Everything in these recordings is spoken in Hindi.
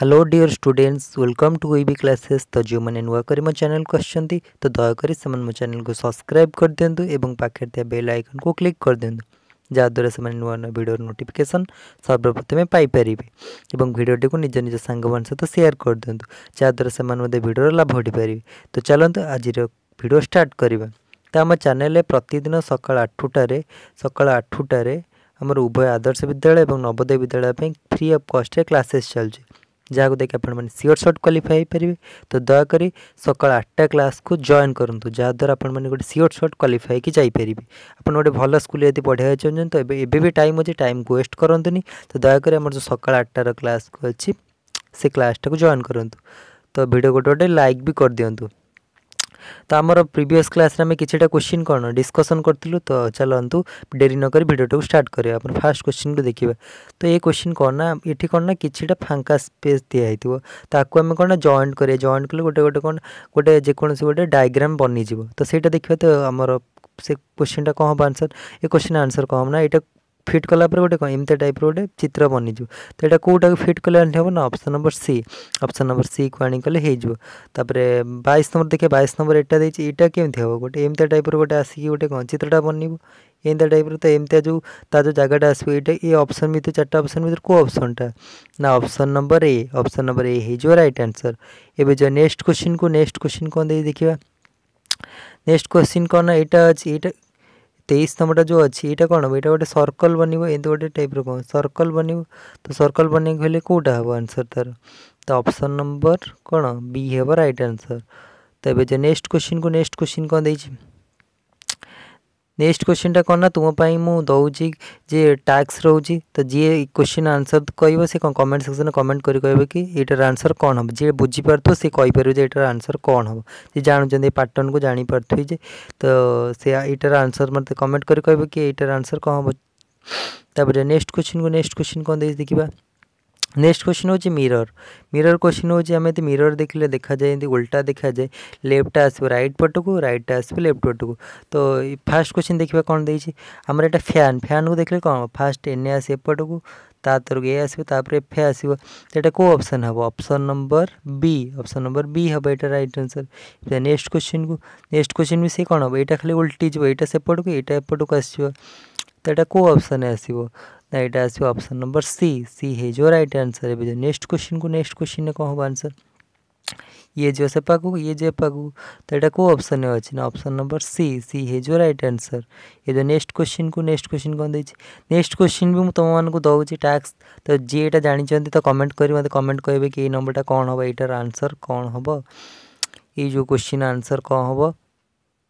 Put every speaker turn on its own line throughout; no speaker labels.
hello dear students welcome to OB classes तो जो मैंने नुआ तो कर मो चेल को आ दयाक से मो चेल को सब्सक्राइब कर दिंतु और पाखे बेल आइकन को क्लिक कर दिंतु जहाद्वारा से नू नुआ भिडर नोटिफिकेसन सर्वप्रथमें पाइपर और भिडटी को निज निज सांग सहित सेयार कर दिंतु जहाद्वे से भिडर लाभ उठीपर तो चलते आज स्टार्ट करवा तो आम चेल प्रतिदिन सका आठटार सका आठटार आमर उभय आदर्श विद्यालय और Navodaya Vidyalaya free of cost classes चलुच्छे ଯାହାକୁ ଦେଖି ଆପଣମାନେ ସିଓର ସଟ୍ କ୍ୱାଲିଫାଇ ହୋଇପାରିବେ ତ ଦୟାକରି ସକାଳ ଆଠଟା କ୍ଲାସ୍କୁ ଜଏନ୍ କରନ୍ତୁ ଯାହାଦ୍ୱାରା ଆପଣମାନେ ଗୋଟେ ସିଓର ସଟ୍ କ୍ୱାଲିଫାଇ ହୋଇକି ଯାଇପାରିବେ ଆପଣ ଗୋଟେ ଭଲ ସ୍କୁଲ ଯଦି ପଢ଼ିବାକୁ ଚାହୁଁଛନ୍ତି ତ ଏବେ ଏବେ ବି ଟାଇମ୍ ଅଛି ଟାଇମ୍କୁ ୱେଷ୍ଟ କରନ୍ତୁନି ତ ଦୟାକରି ଆମର ଯେଉଁ ସକାଳ ଆଠଟାର କ୍ଲାସ୍କୁ ଅଛି ସେ କ୍ଲାସ୍ଟାକୁ ଜଏନ୍ କରନ୍ତୁ ତ ଭିଡ଼ିଓ ଗୋଟେ ଗୋଟେ ଲାଇକ୍ ବି କରିଦିଅନ୍ତୁ ତ ଆମର ପ୍ରିଭିୟସ୍ କ୍ଲାସ୍ରେ ଆମେ କିଛିଟା କ୍ୱେଶ୍ଚିନ୍ କ'ଣ ଡିସ୍କସନ୍ କରିଥିଲୁ ତ ଚାଲନ୍ତୁ ଡେରି ନକରି ଭିଡ଼ିଓଟାକୁ ଷ୍ଟାର୍ଟ କରିବା ଆପଣ ଫାର୍ଷ୍ଟ କ୍ୱେଶ୍ଚିନ୍କୁ ଦେଖିବା ତ ଏ କ୍ୱେଶ୍ଚିନ୍ କ'ଣ ନା ଏଠି କ'ଣ ନା କିଛିଟା ଫାଙ୍କା ସ୍ପେସ୍ ଦିଆହେଇଥିବ ତାକୁ ଆମେ କ'ଣ ନା ଜଏଣ୍ଟ କରିବା ଜଏଣ୍ଟ କଲେ ଗୋଟେ ଗୋଟେ କ'ଣ ଗୋଟେ ଯେକୌଣସି ଗୋଟେ ଡାଇଗ୍ରାମ୍ ବନିଯିବ ତ ସେଇଟା ଦେଖିବା ତ ଆମର ସେ क्वेश्चन टा कौन हम आंसर ये क्वेश्चन आंसर कौन ना यहाँ फिट कलापर गोटे कौन एमती टाइप रोटे चित्र बनीज तो यहाँ कौटा फिट कले आनी हेब ना option number C option number C को आनी कले बैश नंबर देखिए बैश नंबर एटा देटा केमती हम गोटे एमती टाइप रोटे आसिक गोटे कौन चित्रटा बनब एमती टाइप तो एमती जो तो जगह आसो ये ये अप्सन भितर चार्ट अप्सन भितर ना option number A option number A हो रईट आनसर एवं जो नेक्स्ट क्वेश्चन को नेक्स्ट क्वेश्चन कौन दे देखा नेक्स्ट क्वेश्चन कौन ये तेईस तेईसतम जो अच्छी ये कौन यहाँ गोटे सर्कल बनब ए गोटे टाइप रहा सर्कल बनब तो सर्कल बन कौटा हे आंसर तार तो अप्सन नंबर कौन बी हे रईट आंसर तो ये नेक्स्ट क्वेश्चन को नेक्स्ट क्वेश्चन कौन दे नेक्स्ट क्वेश्चन टा कौन ना तुम्हें मुझे जे टैक्स रोज तो जी क्वेश्चन आंसर कह कमेंट सेक्शन में कमेंट कर यार आंसर कौन हम जी बुझीपार थे सी कहीपर जो यार आंसर कौन हम जी जानते पैटर्न को जापार जे तो सी यार आंसर मतलब कमेंट कर आंसर कौन हम नेक्स्ट क्वेश्चन को नेक्स्ट क्वेश्चन कौन देखा नेक्स्ट क्वेश्चन हूँ मिरर मिरर क्वेश्चन हूँ आम मिरर देखने देखा जाए उल्टा देखा जाए लेफ्ट आस रईट पटक रईट आस लेफ्ट पटक तो फास्ट क्वेश्चन देखा कौन देखिए आमर एटा फैन फैन को देखे कौन फास्ट एने आस एपटक तर ए आस एफ आसो एटा कौ अप्सन हम option number B option number B हम ये रईट आंसर नेक्स्ट क्वेश्चन को नेक्स्ट क्वेश्चन भी सी कौन हम यहाँ खाली उल्टी जो यहाँ सेपट को यहाँ एपट को आसो तो यहाँ कौ अप्सन आसो ना यहाँ आसो अप्सन नंबर सी सी जो रईट आंसर ए नेक्स्ट क्वेश्चन को नेक्स्ट क्वेश्चन कौन हम आंसर ये जो से पाक ये जो पाकू तो यहाँ कौ अप्सन अच्छे ना अप्सन नंबर सी सी जो रईट आंसर ये जो नेक्स्ट क्वेश्चन को नेक्स्ट क्वेश्चन कौन देती नेक्स्ट क्वेश्चन भी तुम मानक दौर टास्क तो जी यहाँ जानते तो कमेंट कर मतलब कमेंट कहे कि ये नंबरटा कौन हम यार आंसर कौन हम ये जो क्वेश्चन आंसर कौन हम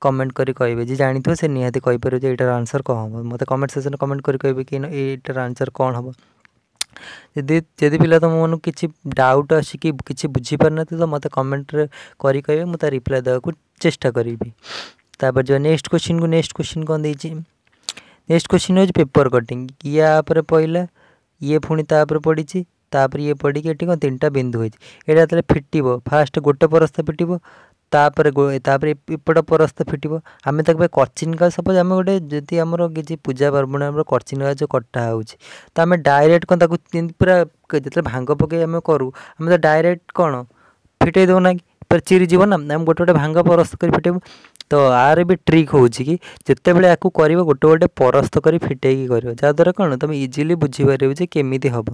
କମେଣ୍ଟ କରି କହିବେ ଯିଏ ଜାଣିଥିବ ସେ ନିହାତି କହିପାରିବ ଯେ ଏଇଟାର ଆନ୍ସର୍ କ'ଣ ହେବ ମୋତେ କମେଣ୍ଟ ସେକ୍ସନ୍ରେ କମେଣ୍ଟ କରି କହିବେ କି ଏଇଟାର ଆନ୍ସର୍ କ'ଣ ହେବ ଯଦି ଯଦି ପିଲା ତୁମ ମନକୁ କିଛି ଡାଉଟ୍ ଅଛି କି କିଛି ବୁଝିପାରୁନଥିବ ତ ମୋତେ କମେଣ୍ଟରେ କରି କହିବେ ମୁଁ ତା ରିପ୍ଲାଏ ଦେବାକୁ ଚେଷ୍ଟା କରିବି ତାପରେ ଯିବା ନେକ୍ସଟ କ୍ୱେଶ୍ଚିନ୍କୁ ନେକ୍ସଟ କ୍ୱେଶ୍ଚିନ୍ କ'ଣ ଦେଇଛି ନେକ୍ସଟ କ୍ୱେଶ୍ଚିନ୍ ହେଉଛି ପେପର୍ କଟିଂ ୟା ଉପରେ ପଡ଼ିଲା ଇଏ ପୁଣି ତା ଉପରେ ପଡ଼ିଛି ତାପରେ ଇଏ ପଡ଼ିକି ଏଠି କ'ଣ ତିନିଟା ବିନ୍ଦୁ ହେଇଛି ଏଇଟା ଯେତେବେଳେ ଫିଟିବ ଫାଷ୍ଟ ଗୋଟେ ପରସ୍ତ ଫିଟିବ ତାପରେ ତାପରେ ଏପଟ ପରସ୍ତ ଫିଟିବ ଆମେ ତାକୁ ପାଇଁ କଚିନ୍ କାଗଜ ସପୋଜ୍ ଆମେ ଗୋଟେ ଯଦି ଆମର କିଛି ପୂଜା ପାର୍ବଣ ଆମର କଚିନ୍ କାଗଜ କଟା ହେଉଛି ତ ଆମେ ଡାଇରେକ୍ଟ କ'ଣ ତାକୁ ପୁରା ଯେତେବେଳେ ଭାଙ୍ଗ ପକାଇ ଆମେ କରୁ ଆମେ ତ ଡାଇରେକ୍ଟ କ'ଣ ଫିଟେଇ ଦେଉନା କି ପୁରା ଚିରିଯିବ ନା ଆମେ ଗୋଟେ ଗୋଟେ ଭାଙ୍ଗ ପରସ୍ତ କରି ଫିଟେଇବୁ ତ ଆର ବି ଟ୍ରିକ୍ ହେଉଛି କି ଯେତେବେଳେ ଆକୁ କରିବ ଗୋଟେ ଗୋଟେ ପରସ୍ତ କରି ଫିଟେଇକି କରିବ ଯାହାଦ୍ୱାରା କ'ଣ ତୁମେ ଇଜିଲି ବୁଝିପାରିବ ଯେ କେମିତି ହେବ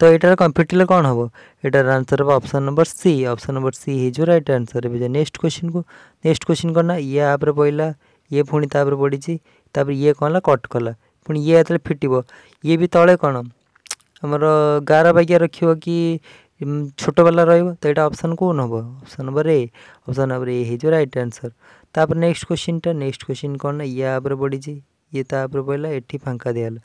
तो यार कंप्यूट कौन हम यार आंसर हे option number C option number C हो रट आंसर है नेक्स्ट क्वेश्चन को नेक्स्ट क्वेश्चन कौन ना ये आप पड़ा ये पुणी तापर पड़ी तापर ये कौन कट कला पुणी ये ये फिटब ये भी तले कौन आमर गार बागिया रख कि छोट बाला रोटा अप्सन कौन हम option number A option number A हो रईट आंसर तापर नेक्स्ट क्वेश्चन टा नेक्स्ट क्वेश्चन कौन ना ये आप्रे पड़ी ये तापर पड़ा ये फांका दिगला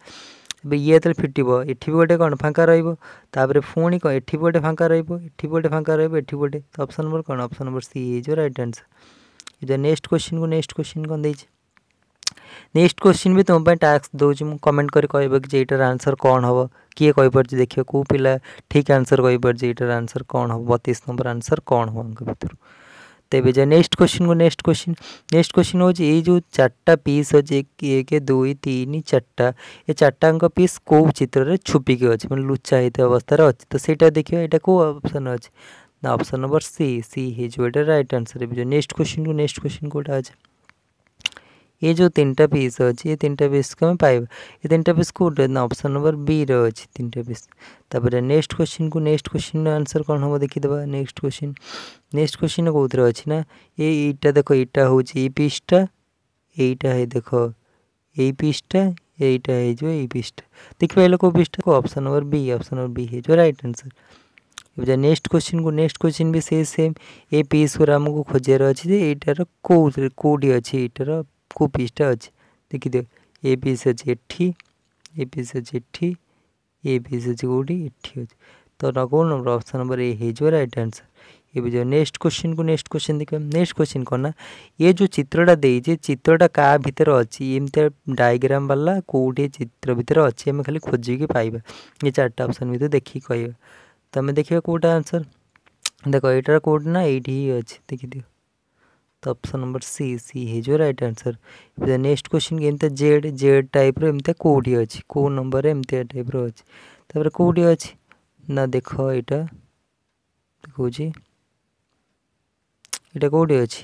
ये फिटब ये गोटे कौन फाका रोतापुर पुणी कौन एटी गोटे फाका रोटी गोटे फाका रोटे तो अप्सन नंबर कौन option number C is right answer इधर नेक्स्ट क्वेश्चन को नेक्स्ट क्वेश्चन कौन देखे नेक्स्ट क्वेश्चन भी तुम्हें टास्क दूँ मुझे कमेंट कर आंसर कौन हम किए कहीपर देखिए कौ पिला ठीक आंसर कहीपर ये आंसर कौन हम बतीस नंबर आंसर कौन हम भितर तेज जाए नेक्स्ट क्वेश्चन को नेक्स्ट क्वेश्चन नेक्स्ट क्वेश्चन हो जो चार्टा पीस अच्छे एक एक दुई तीन चार्टा ये चार्टा पीस कौ चित्र छुपिकी अच्छे मैं मतलब लुचा होता अवस्था अच्छे तो सही देखिए ये कौ अपसन अच्छे ना अपसन नंबर सी सी हो रईट नेक्स्ट क्वेश्चन को नेक्स्ट क्वेश्चन कौटा अच्छा ये जो तीन टा पीस अच्छे ये तीन टा पीस को आम पाइबा ये तीन टा पिस कौटे ना ऑप्शन नंबर बी रे अच्छे तीन टा पिस तापर नेक्स्ट क्वेश्चन को नेक्स्ट क्वेश्चन आंसर कौन हम देखीदे नेक्स्ट क्वेश्चन नेक्स्ट क्वेश्चन कौन थे अच्छी ना ये यटा देख यहाँ हूँ ये पिसटा यहीटा है देख यही पिसटा यहीटा हो पिसटा देखिपारे कौ पिसटा को option number B option number B हो रईट आंसर এবার নেক্সট কোশ্চিন কু নেক্সট কোশ্চিন বি সেই সেম এই পিস গুলো আমাকে খোঁজার অছে যে এইটার কেউ কোটি অছে এইটার को पीसटा अच्छे देखि ए पीस अच्छे एटी ए पीस अच्छे एटी ए पीस अच्छे कौटी एटी अच्छे तो ना कौन नंबर अप्सन नंबर ए हो रईट आंसर ये जो नेक्स्ट क्वेश्चन को नेक्स्ट क्वेश्चन देखा नेक्स्ट क्वेश्चन कौन ना ये जो चित्रटा दे चित्रटा क्या भितर अच्छी एमती डायग्राम बाला कौटे चित्र भितर अच्छे आम खाली खोजिकी पाइबा ये चार्टा अप्सन भी तो देखिए कह तुम तो देखिए कौटा आंसर देख यटार कौटना ये अच्छे देखिदेव तो ऑप्शन नंबर सी सी है जो रईट आंसर ଏବେ ନେକ୍ସଟ କ୍ୱେଶ୍ଚିନ୍ ଏମିତି ଜେଡ୍ ଜେଡ୍ ଟାଇପ୍ର ଏମିତି କେଉଁଠି ଅଛି କେଉଁ ନମ୍ବରରେ ଏମିତିଆ ଟାଇପ୍ର ଅଛି ତାପରେ କେଉଁଠି ଅଛି ନା ଦେଖ ଏଇଟା ଦେଖାଉଛି ଏଇଟା କେଉଁଠି ଅଛି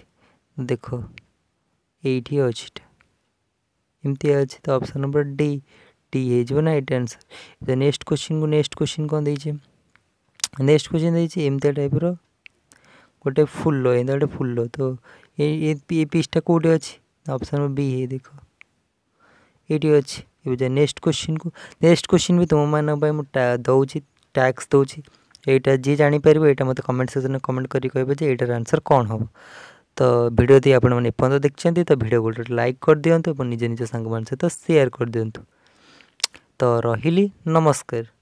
ଦେଖ ଏଇଠି ଅଛି ଏଇଟା ଏମିତିଆ ଅଛି ତ ଅପସନ୍ ନମ୍ବର ଡି डी हो नाइट आंसर नेक्स्ट क्वेश्चन को नेक्स्ट क्वेश्चन कौन देखिए नेक्स्ट क्वेश्चन देखिए एमती टाइप ଗୋଟେ ଫୁଲ ଏଇଟା ଗୋଟେ ଫୁଲ ତ ଏ ପିସ୍ଟା କେଉଁଠି ଅଛି ଅପସନ୍ ବି ଏ ଦେଖ ଏଇଠି ଅଛି ଏବେ ଯାଏ ନେକ୍ସଟ କ୍ୱେଶ୍ଚିନ୍କୁ ନେକ୍ସଟ କ୍ୱେଶ୍ଚିନ୍ ବି ତୁମମାନଙ୍କ ପାଇଁ ମୁଁ ଦେଉଛି ଟ୍ୟାକ୍ସ ଦେଉଛି ଏଇଟା ଯିଏ ଜାଣିପାରିବ ଏଇଟା ମୋତେ କମେଣ୍ଟ ସେକ୍ସନ୍ରେ କମେଣ୍ଟ କରି କହିବେ ଯେ ଏଇଟାର ଆନ୍ସର୍ କ'ଣ ହେବ ତ ଭିଡ଼ିଓ ଯଦି ଆପଣମାନେ ଏପର୍ଯ୍ୟନ୍ତ ଦେଖିଛନ୍ତି ତ ଭିଡ଼ିଓ ଗୋଟେ ଲାଇକ୍ କରିଦିଅନ୍ତୁ ଏବଂ ନିଜ ନିଜ ସାଙ୍ଗମାନଙ୍କ ସହିତ ସେୟାର କରିଦିଅନ୍ତୁ ତ ରହିଲି ନମସ୍କାର